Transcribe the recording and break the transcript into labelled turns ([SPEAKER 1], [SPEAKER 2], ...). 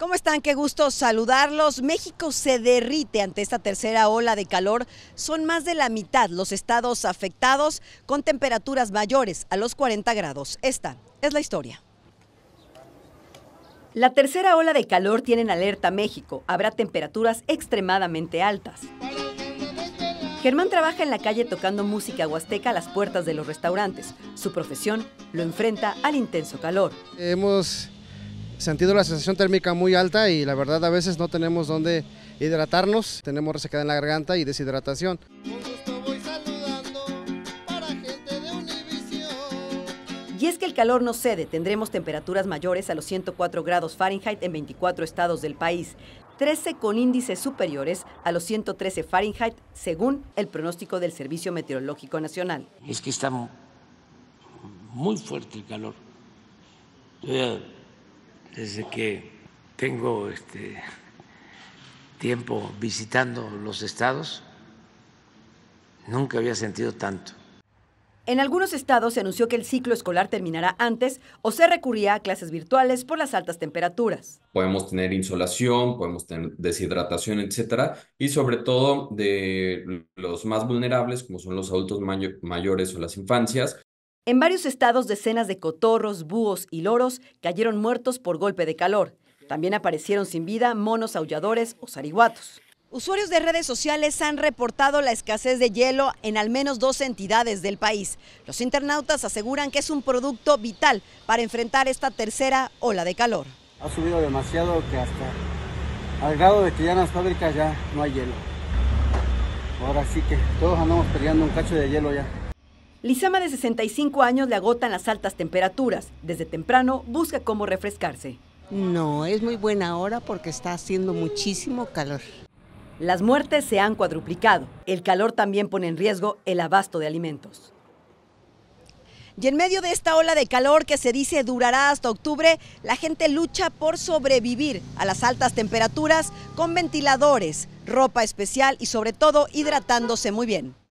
[SPEAKER 1] ¿Cómo están? Qué gusto saludarlos. México se derrite ante esta tercera ola de calor. Son más de la mitad los estados afectados con temperaturas mayores a los 40 grados. Esta es la historia. La tercera ola de calor tiene en alerta México. Habrá temperaturas extremadamente altas. Germán trabaja en la calle tocando música huasteca a las puertas de los restaurantes. Su profesión lo enfrenta al intenso calor. Hemos sentido la sensación térmica muy alta y la verdad a veces no tenemos dónde hidratarnos, tenemos resequedad en la garganta y deshidratación. Y es que el calor no cede, tendremos temperaturas mayores a los 104 grados Fahrenheit en 24 estados del país, 13 con índices superiores a los 113 Fahrenheit según el pronóstico del Servicio Meteorológico Nacional. Es que está muy fuerte el calor desde que tengo este tiempo visitando los estados, nunca había sentido tanto. En algunos estados se anunció que el ciclo escolar terminará antes o se recurría a clases virtuales por las altas temperaturas. Podemos tener insolación, podemos tener deshidratación, etcétera, y sobre todo de los más vulnerables, como son los adultos mayores o las infancias, en varios estados, decenas de cotorros, búhos y loros cayeron muertos por golpe de calor. También aparecieron sin vida monos aulladores o zariguatos. Usuarios de redes sociales han reportado la escasez de hielo en al menos dos entidades del país. Los internautas aseguran que es un producto vital para enfrentar esta tercera ola de calor. Ha subido demasiado que hasta al grado de que ya en las fábricas ya no hay hielo. Ahora sí que todos andamos peleando un cacho de hielo ya. Lizama de 65 años le agotan las altas temperaturas. Desde temprano busca cómo refrescarse. No, es muy buena hora porque está haciendo muchísimo calor. Las muertes se han cuadruplicado. El calor también pone en riesgo el abasto de alimentos. Y en medio de esta ola de calor que se dice durará hasta octubre, la gente lucha por sobrevivir a las altas temperaturas con ventiladores, ropa especial y sobre todo hidratándose muy bien.